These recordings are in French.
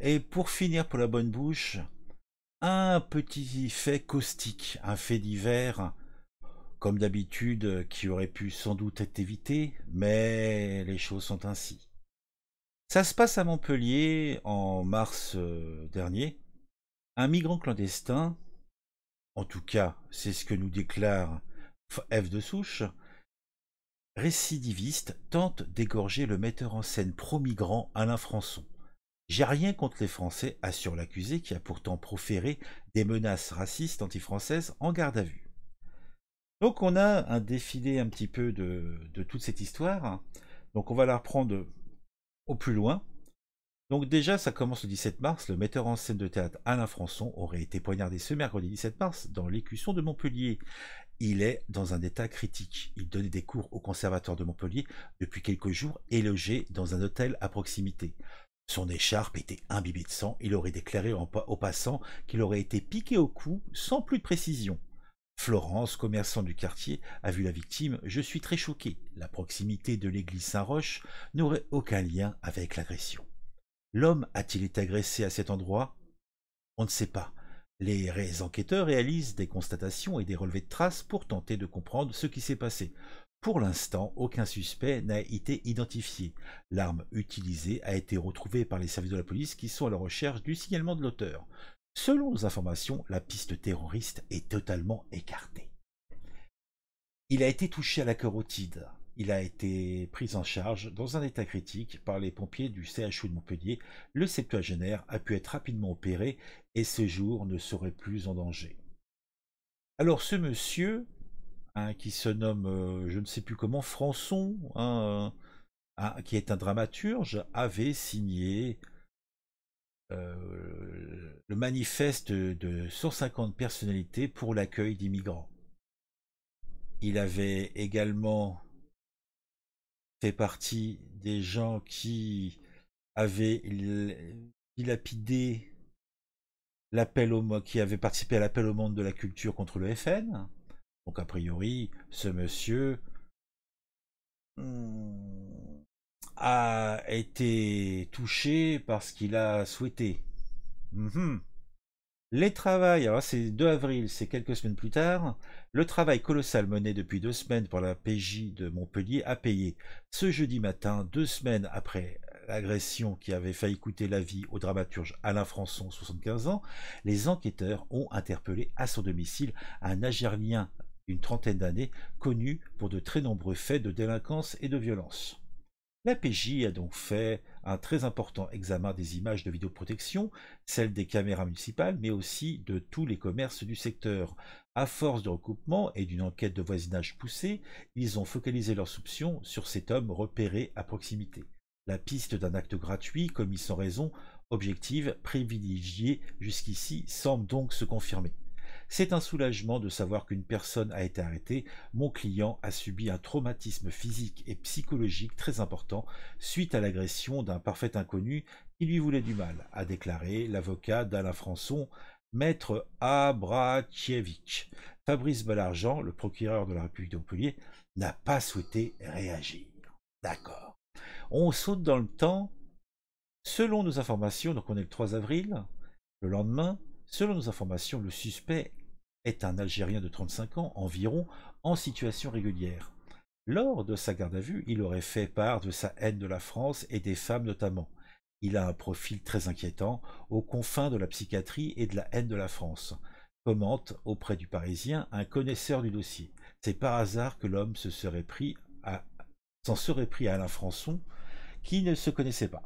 Et pour finir pour la bonne bouche, un petit fait caustique, un fait divers, comme d'habitude, qui aurait pu sans doute être évité, mais les choses sont ainsi. Ça se passe à Montpellier en mars euh, dernier. Un migrant clandestin, en tout cas c'est ce que nous déclare F de Souche, récidiviste, tente d'égorger le metteur en scène pro-migrant Alain Françon. J'ai rien contre les Français, assure l'accusé qui a pourtant proféré des menaces racistes anti-françaises en garde à vue. Donc on a un défilé un petit peu de, toute cette histoire. Donc on va la reprendre au plus loin. Donc déjà, ça commence le 17 mars. Le metteur en scène de théâtre Alain Françon aurait été poignardé ce mercredi 17 mars dans l'écusson de Montpellier. Il est dans un état critique. Il donnait des cours au conservatoire de Montpellier depuis quelques jours et logé dans un hôtel à proximité. Son écharpe était imbibée de sang. Il aurait déclaré au passant qu'il aurait été piqué au cou sans plus de précision. Florence, commerçant du quartier, a vu la victime. Je suis très choqué. La proximité de l'église Saint-Roch n'aurait aucun lien avec l'agression. L'homme a-t-il été agressé à cet endroit On ne sait pas. Les enquêteurs réalisent des constatations et des relevés de traces pour tenter de comprendre ce qui s'est passé. Pour l'instant, aucun suspect n'a été identifié. L'arme utilisée a été retrouvée par les services de la police qui sont à la recherche du signalement de l'auteur. Selon nos informations, la piste terroriste est totalement écartée. Il a été touché à la carotide. Il a été pris en charge dans un état critique par les pompiers du CHU de Montpellier. Le septuagénaire a pu être rapidement opéré et ce jour ne serait plus en danger. Alors ce monsieur, Hein, qui se nomme, euh, je ne sais plus comment, Françon, hein, euh, ah, qui est un dramaturge, avait signé euh, le manifeste de 150 personnalités pour l'accueil d'immigrants. Il avait également fait partie des gens qui avaient dilapidé l'appel au qui avaient participé à l'appel au monde de la culture contre le FN. Donc a priori, ce monsieur hmm, a été touché parce qu'il a souhaité. Mhm. Les travails, alors c'est 2 avril, c'est quelques semaines plus tard, le travail colossal mené depuis deux semaines par la PJ de Montpellier a payé. Ce jeudi matin, deux semaines après l'agression qui avait failli coûter la vie au dramaturge Alain Françon, 75 ans, les enquêteurs ont interpellé à son domicile un Algérien une trentaine d'années, connu pour de très nombreux faits de délinquance et de violence. La PJ a donc fait un très important examen des images de vidéoprotection, celles des caméras municipales, mais aussi de tous les commerces du secteur. À force de recoupement et d'une enquête de voisinage poussée, ils ont focalisé leurs soupçons sur cet homme repéré à proximité. La piste d'un acte gratuit commis sans raison objective privilégié jusqu'ici semble donc se confirmer. C'est un soulagement de savoir qu'une personne a été arrêtée. Mon client a subi un traumatisme physique et psychologique très important suite à l'agression d'un parfait inconnu qui lui voulait du mal, a déclaré l'avocat d'Alain Françon, maître Abrakiewicz. Fabrice Ballargent, le procureur de la République de Montpellier, n'a pas souhaité réagir. D'accord. On saute dans le temps. Selon nos informations, donc on est le 3 avril, le lendemain, selon nos informations, le suspect est un Algérien de 35 ans environ, en situation régulière. Lors de sa garde à vue, il aurait fait part de sa haine de la France et des femmes notamment. Il a un profil très inquiétant, aux confins de la psychiatrie et de la haine de la France. Commente auprès du Parisien un connaisseur du dossier. C'est par hasard que l'homme se serait pris à s'en serait pris à Alain Françon, qui ne se connaissait pas.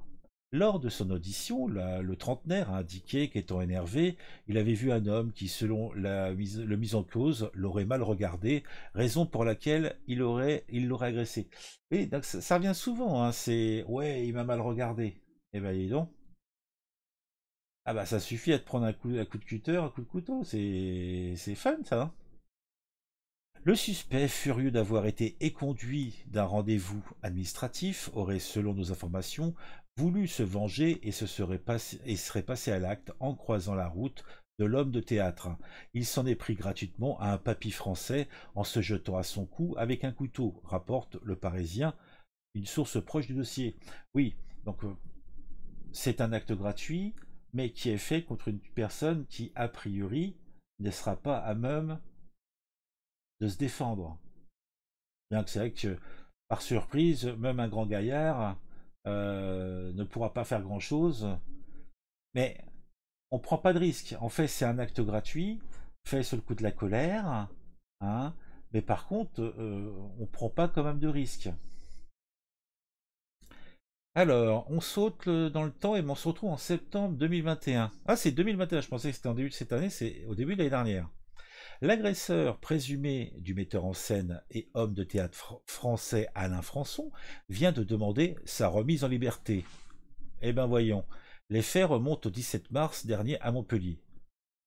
Lors de son audition, le trentenaire a indiqué qu'étant énervé, il avait vu un homme qui, selon la le mise en cause, l'aurait mal regardé, raison pour laquelle il l'aurait il l'aurait agressé. Et donc ça, revient souvent, hein, c'est ouais, il m'a mal regardé. Eh ben dis donc. Ah bah ça suffit à te prendre un coup, de cutter, un coup de couteau, c'est fun ça. Hein. Le suspect, furieux d'avoir été éconduit d'un rendez-vous administratif, aurait, selon nos informations, voulu se venger et, se serait, passé, et serait passé à l'acte en croisant la route de l'homme de théâtre. Il s'en est pris gratuitement à un papy français en se jetant à son cou avec un couteau, rapporte le Parisien, une source proche du dossier. Oui, donc euh, c'est un acte gratuit, mais qui est fait contre une personne qui, a priori, ne sera pas à même de se défendre. Bien que c'est vrai que par surprise, même un grand gaillard euh, ne pourra pas faire grand chose. Mais on prend pas de risque. En fait, c'est un acte gratuit, fait sur le coup de la colère. Hein. mais par contre, euh, on prend pas quand même de risque. Alors, on saute dans le temps et on se retrouve en septembre 2021. Ah, c'est 2021, je pensais que c'était en début de cette année, c'est au début de l'année dernière. L'agresseur présumé du metteur en scène et homme de théâtre français Alain Françon vient de demander sa remise en liberté. Eh bien voyons, les faits remontent au 17 mars dernier à Montpellier.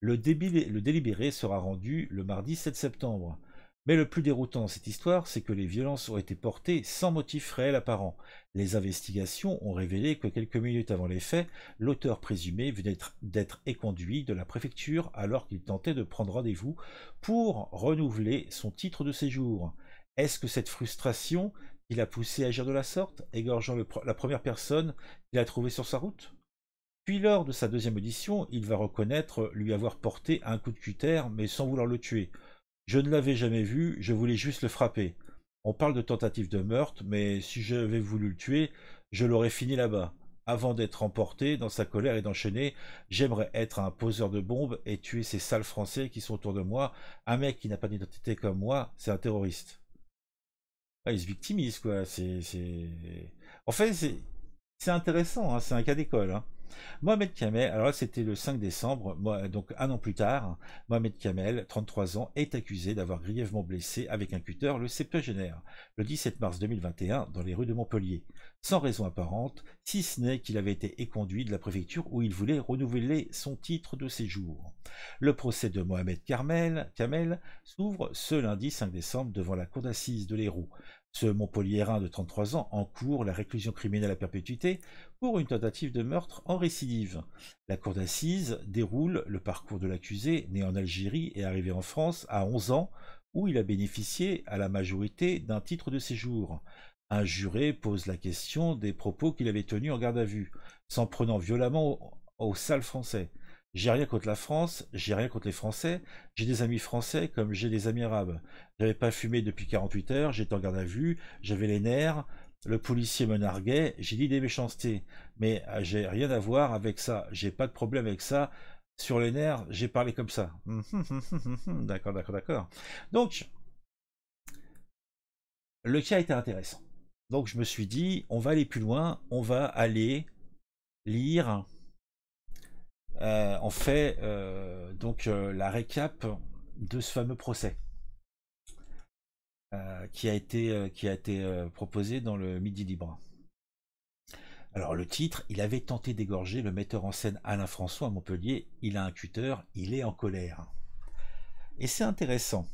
Le, le délibéré sera rendu le mardi 7 septembre. Mais le plus déroutant dans cette histoire, c'est que les violences ont été portées sans motif réel apparent. Les investigations ont révélé que quelques minutes avant les faits, l'auteur présumé venait d'être éconduit de la préfecture alors qu'il tentait de prendre rendez-vous pour renouveler son titre de séjour. Est-ce que cette frustration il a poussé à agir de la sorte, égorgeant la première personne qu'il a trouvée sur sa route Puis lors de sa deuxième audition, il va reconnaître lui avoir porté un coup de cutter, mais sans vouloir le tuer. Je ne l'avais jamais vu, je voulais juste le frapper. On parle de tentative de meurtre, mais si j'avais voulu le tuer, je l'aurais fini là-bas. Avant d'être emporté dans sa colère et d'enchaîner, j'aimerais être un poseur de bombes et tuer ces sales Français qui sont autour de moi. Un mec qui n'a pas d'identité comme moi, c'est un terroriste. Ah, il se victimise, quoi. C'est, En fait, c'est, intéressant, hein. c'est un cas d'école. Hein. Mohamed Kamel, alors c'était le 5 décembre, euh, donc un an plus tard, Mohamed Kamel, 33 ans, est accusé d'avoir grièvement blessé avec un cutter le septuagénaire, le 17 mars 2021, dans les rues de Montpellier, sans raison apparente, si ce n'est qu'il avait été éconduit de la préfecture où il voulait renouveler son titre de séjour. Le procès de Mohamed Kamel, Kamel s'ouvre ce lundi 5 décembre devant la cour d'assises de l'Hérault. Ce Montpelliérain de 33 ans encourt la réclusion criminelle à perpétuité pour une tentative de meurtre en récidive. La cour d'assises déroule le parcours de l'accusé, né en Algérie et arrivé en France à 11 ans, où il a bénéficié à la majorité d'un titre de séjour. Un juré pose la question des propos qu'il avait tenus en garde à vue, s'en prenant violemment aux au sale français. J'ai rien contre la France, j'ai rien contre les Français, j'ai des amis français comme j'ai des amis arabes. J'avais pas fumé depuis 48 heures, j'étais en garde à vue, j'avais les nerfs, le policier me narguait, j'ai dit des méchancetés. Mais euh, j'ai rien à voir avec ça, j'ai pas de problème avec ça. Sur les nerfs, j'ai parlé comme ça. d'accord, d'accord, d'accord. Donc, le cas était intéressant. Donc je me suis dit, on va aller plus loin, on va aller lire euh, on fait euh, donc euh, la récap de ce fameux procès qui a été, qui a été proposé dans le Midi Libre. Alors le titre, il avait tenté d'égorger le metteur en scène Alain François à Montpellier, il a un cutter, il est en colère. Et c'est intéressant.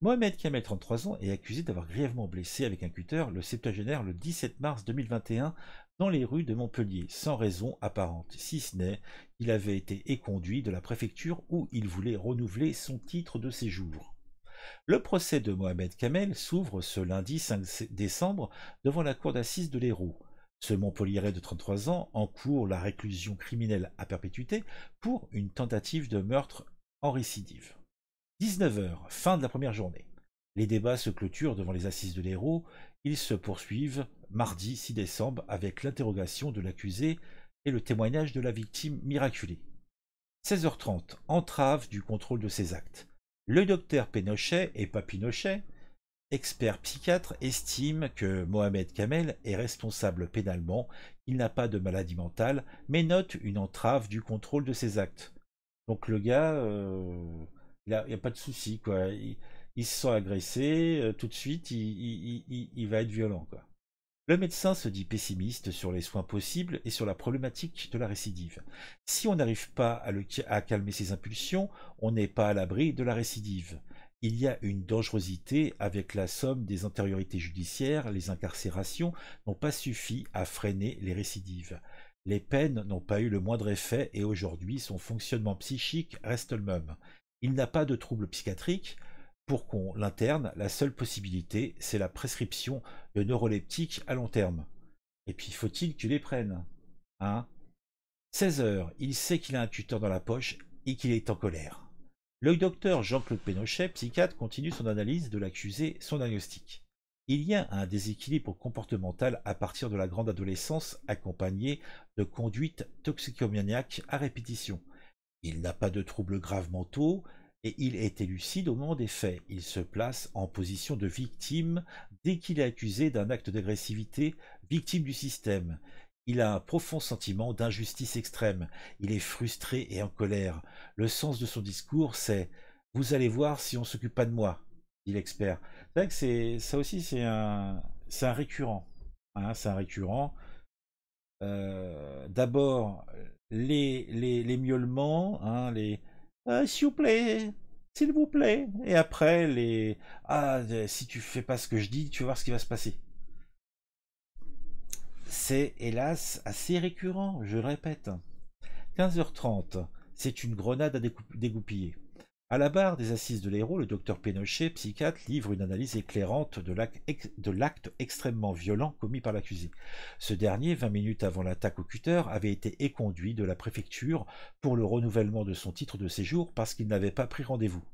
Mohamed Kamel, 33 ans, est accusé d'avoir grièvement blessé avec un cutter le septuagénaire le 17 mars 2021 dans les rues de Montpellier, sans raison apparente, si ce n'est qu'il avait été éconduit de la préfecture où il voulait renouveler son titre de séjour. Le procès de Mohamed Kamel s'ouvre ce lundi 5 décembre devant la cour d'assises de l'Hérault. Ce Montpellierais de 33 ans encourt la réclusion criminelle à perpétuité pour une tentative de meurtre en récidive. 19h, fin de la première journée. Les débats se clôturent devant les assises de l'Hérault, ils se poursuivent mardi 6 décembre avec l'interrogation de l'accusé et le témoignage de la victime miraculée. 16h30, entrave du contrôle de ses actes. Le docteur Pénochet et Papinochet, experts psychiatres, estiment que Mohamed Kamel est responsable pénalement, il n'a pas de maladie mentale, mais note une entrave du contrôle de ses actes. Donc le gars, euh, il n'y a, pas de souci, quoi. Il, se sent agressé, euh, tout de suite, il, il va être violent, le médecin se dit pessimiste sur les soins possibles et sur la problématique de la récidive. Si on n'arrive pas à, calmer ses impulsions, on n'est pas à l'abri de la récidive. Il y a une dangerosité avec la somme des antériorités judiciaires, les incarcérations n'ont pas suffi à freiner les récidives. Les peines n'ont pas eu le moindre effet et aujourd'hui son fonctionnement psychique reste le même. Il n'a pas de troubles psychiatriques, pour qu'on l'interne, la seule possibilité, c'est la prescription de neuroleptiques à long terme. Et puis, faut-il tu les prennes, Hein 16 heures, il sait qu'il a un tuteur dans la poche et qu'il est en colère. Le docteur Jean-Claude Pénochet, psychiatre, continue son analyse de l'accusé, son diagnostic. Il y a un déséquilibre comportemental à partir de la grande adolescence accompagné de conduites toxicomaniaques à répétition. Il n'a pas de troubles graves mentaux, et il est élucide au moment des faits. Il se place en position de victime dès qu'il est accusé d'un acte d'agressivité, victime du système. Il a un profond sentiment d'injustice extrême. Il est frustré et en colère. Le sens de son discours, c'est Vous allez voir si on s'occupe pas de moi, dit l'expert. C'est vrai que ça aussi, c'est un, un récurrent. c'est un récurrent. Hein, euh, d'abord, les, les, miaulements, hein, les, euh, s'il vous plaît, s'il vous plaît. Et après, les ah, euh, si tu fais pas ce que je dis, tu vas voir ce qui va se passer. C'est hélas assez récurrent, je le répète. 15h30, c'est une grenade à dégoupiller. À la barre des assises de l'héros, le docteur Penochet, psychiatre, livre une analyse éclairante de l'acte extrêmement violent commis par l'accusé. Ce dernier, 20 minutes avant l'attaque au cutter, avait été éconduit de la préfecture pour le renouvellement de son titre de séjour parce qu'il n'avait pas pris rendez-vous.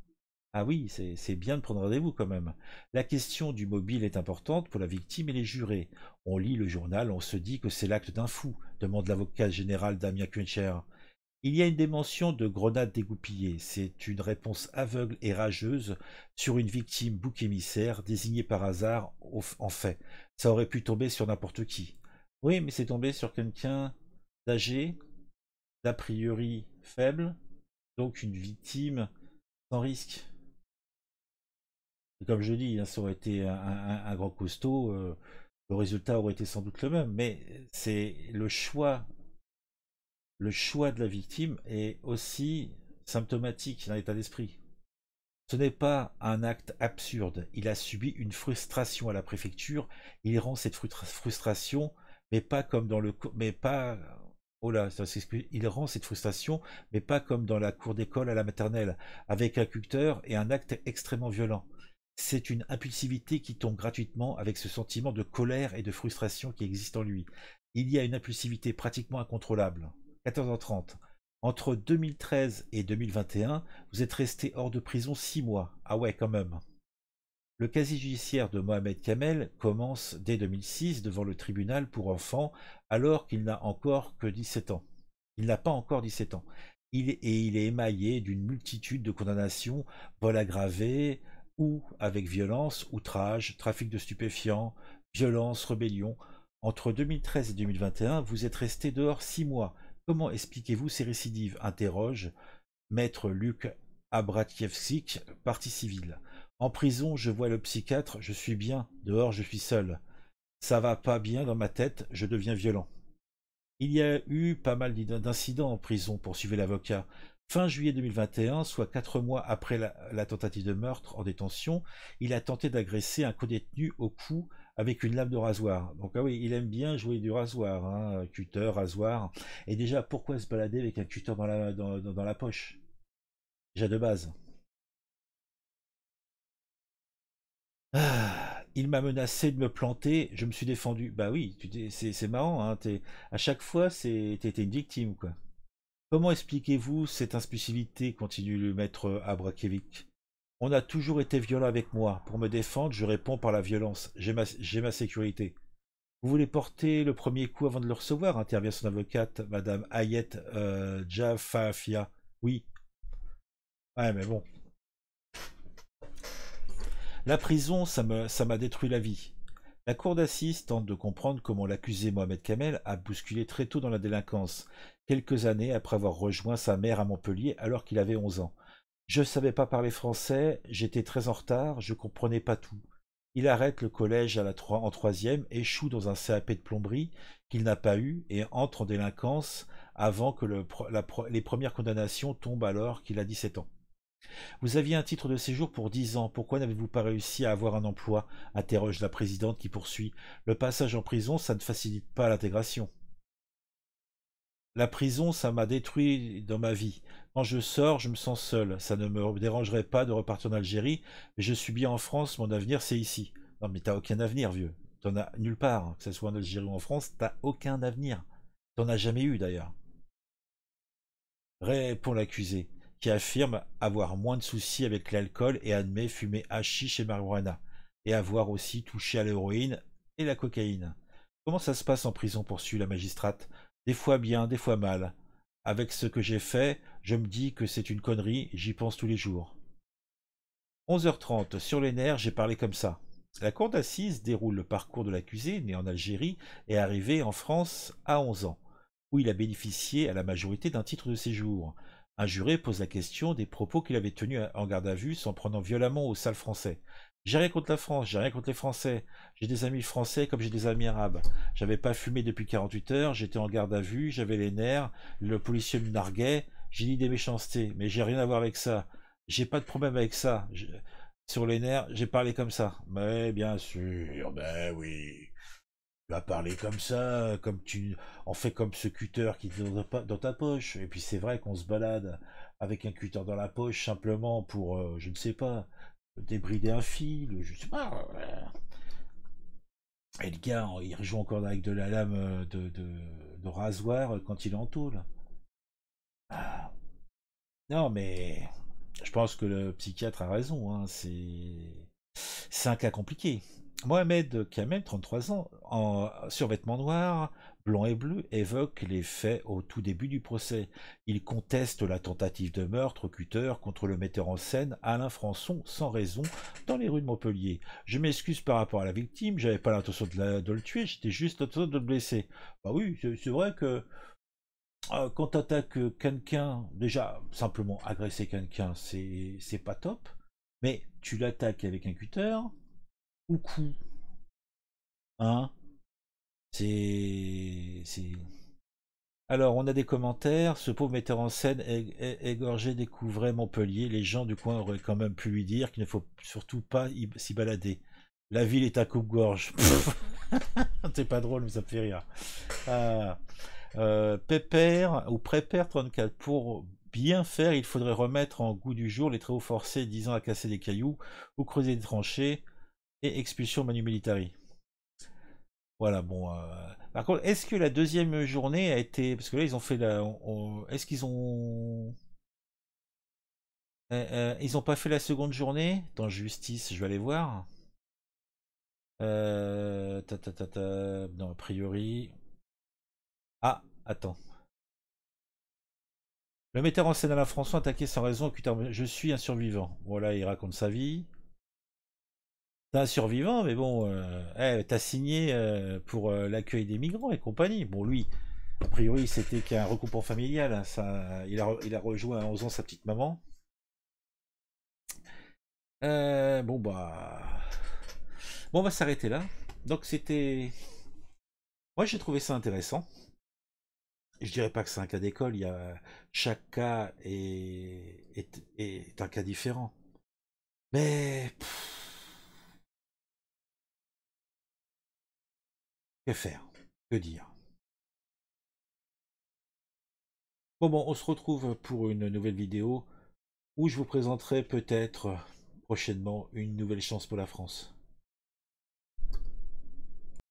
Ah oui, c'est bien de prendre rendez-vous quand même. La question du mobile est importante pour la victime et les jurés. On lit le journal, on se dit que c'est l'acte d'un fou, demande l'avocat général Damien Kuencher. Il y a une dimension de grenade dégoupillée, c'est une réponse aveugle et rageuse sur une victime bouc émissaire désignée par hasard en fait. Ça aurait pu tomber sur n'importe qui. Oui, mais c'est tombé sur quelqu'un d'âgé, d'a priori faible, donc une victime sans risque. comme je dis, hein, ça aurait été un, grand costaud, euh, le résultat aurait été sans doute le même, mais c'est le choix le choix de la victime est aussi symptomatique d'un état d'esprit. Ce n'est pas un acte absurde. Il a subi une frustration à la préfecture. Il rend cette frustration, mais pas comme dans le, mais pas, oh là, il rend cette frustration, mais pas comme dans la cour d'école à la maternelle, avec un culteur et un acte extrêmement violent. C'est une impulsivité qui tombe gratuitement avec ce sentiment de colère et de frustration qui existe en lui. Il y a une impulsivité pratiquement incontrôlable. 14h30. Entre 2013 et 2021, vous êtes resté hors de prison 6 mois. Ah ouais, quand même. Le casier judiciaire de Mohamed Kamel commence dès 2006 devant le tribunal pour enfants alors qu'il n'a encore que 17 ans. Il n'a pas encore 17 ans. Il, et il est émaillé d'une multitude de condamnations, vol aggravé ou avec violence, outrage, trafic de stupéfiants, violence, rébellion. Entre 2013 et 2021, vous êtes resté dehors 6 mois. Comment expliquez-vous ces récidives interroge maître Luc Abratievsik, parti civile. En prison, je vois le psychiatre, je suis bien, dehors, je suis seul. Ça va pas bien dans ma tête, je deviens violent. Il y a eu pas mal d'incidents en prison, poursuivait l'avocat. Fin juillet 2021, soit quatre mois après la, la, tentative de meurtre en détention, il a tenté d'agresser un codétenu au cou avec une lame de rasoir. Donc ah oui, il aime bien jouer du rasoir, hein, cutter, rasoir. Et déjà, pourquoi se balader avec un cutter dans la, dans, la poche Déjà de base. Ah, il m'a menacé de me planter, je me suis défendu. Bah oui, c'est marrant, hein, à chaque fois, t'étais une victime, quoi. Comment expliquez-vous cette impulsivité continue le maître Abrakevic on a toujours été violent avec moi. Pour me défendre, je réponds par la violence. J'ai ma, sécurité. Vous voulez porter le premier coup avant de le recevoir intervient son avocate, Madame Hayet euh, Oui. Ouais, ah, mais bon. La prison, ça m'a détruit la vie. La cour d'assises tente de comprendre comment l'accusé Mohamed Kamel a bousculé très tôt dans la délinquance, quelques années après avoir rejoint sa mère à Montpellier alors qu'il avait 11 ans. Je savais pas parler français, j'étais très en retard, je comprenais pas tout. Il arrête le collège à la en troisième, échoue dans un CAP de plomberie qu'il n'a pas eu et entre en délinquance avant que les premières condamnations tombent alors qu'il a dix sept ans. Vous aviez un titre de séjour pour dix ans, pourquoi n'avez-vous pas réussi à avoir un emploi interroge la présidente qui poursuit. Le passage en prison, ça ne facilite pas l'intégration. La prison, ça m'a détruit dans ma vie. Quand je sors, je me sens seul. Ça ne me dérangerait pas de repartir en Algérie, mais je suis bien en France, mon avenir, c'est ici. Non, mais t'as aucun avenir, vieux. T'en as nulle part, hein. que ce soit en Algérie ou en France, t'as aucun avenir. T'en as jamais eu, d'ailleurs. Répond l'accusé, qui affirme avoir moins de soucis avec l'alcool et admet fumer hashish chez marijuana, et avoir aussi touché à l'héroïne et la cocaïne. Comment ça se passe en prison poursuit la magistrate des fois bien, des fois mal. Avec ce que j'ai fait, je me dis que c'est une connerie, j'y pense tous les jours. 11h30, sur les nerfs, j'ai parlé comme ça. La cour d'assises déroule le parcours de l'accusé, né en Algérie et arrivé en France à 11 ans, où il a bénéficié à la majorité d'un titre de séjour. Un juré pose la question des propos qu'il avait tenus en garde à vue s'en prenant violemment aux salles français. J'ai rien contre la France, j'ai rien contre les Français. J'ai des amis français comme j'ai des amis arabes. J'avais pas fumé depuis 48 heures, j'étais en garde à vue, j'avais les nerfs, le policier me narguait, j'ai dit des méchancetés, mais j'ai rien à voir avec ça. J'ai pas de problème avec ça. Sur les nerfs, j'ai parlé comme ça. Mais bien sûr, ben oui. Tu vas parler comme ça, comme tu. On fait comme ce cutter qui est dans ta poche. Et puis c'est vrai qu'on se balade avec un cutter dans la poche simplement pour, euh, je ne sais pas, débrider un fil, je sais pas. Et le gars, il rejoue encore avec de la lame euh, de, de, rasoir euh, quand il en ah. Non, mais je pense que le psychiatre a raison. Hein, c'est un cas compliqué. Mohamed, Kamel, 33 ans, en survêtement noir, Blanc et Bleu évoquent les faits au tout début du procès. Il contestent la tentative de meurtre au cutter contre le metteur en scène Alain Françon sans raison dans les rues de Montpellier. Je m'excuse par rapport à la victime, j'avais pas l'intention de, le tuer, j'étais juste l'intention de le blesser. Bah oui, c'est, vrai que quand euh, quand t'attaques quelqu'un, déjà simplement agresser quelqu'un, c'est, c'est pas top, mais tu l'attaques avec un cutter ou coup. Hein c'est. Alors, on a des commentaires. Ce pauvre metteur en scène égorgé découvrait Montpellier. Les gens du coin auraient quand même pu lui dire qu'il ne faut surtout pas s'y balader. La ville est à coupe-gorge. C'est pas drôle, mais ça me fait rire. Euh, euh, pépère ou Prépère 34. Pour bien faire, il faudrait remettre en goût du jour les travaux forcés disant à casser des cailloux ou creuser des tranchées et expulsion manu militari. Voilà, bon. Euh, par contre, est-ce que la deuxième journée a été. Parce que là, ils ont fait la. Est-ce qu'ils ont. Euh, euh, ils n'ont pas fait la seconde journée Dans Justice, je vais aller voir. Euh... Ta, ta, ta, ta, Non, a priori. Ah, attends. Le metteur en scène France François attaqué sans raison. Je suis un survivant. Voilà, il raconte sa vie survivant, mais bon, euh, eh, t'as signé euh, pour euh, l'accueil des migrants et compagnie. Bon, lui, a priori, c'était qu'un recoupement familial. Hein, ça, il, a, il a rejoint à 11 ans sa petite maman. bon, bah. Bon, on va s'arrêter là. Donc, c'était. Moi, j'ai trouvé ça intéressant. Je dirais pas que c'est un cas d'école. Il y a... Chaque cas est... Est... un cas différent. Mais. Que faire Que dire Bon, bon, on se retrouve pour une nouvelle vidéo où je vous présenterai peut-être prochainement une nouvelle chance pour la France.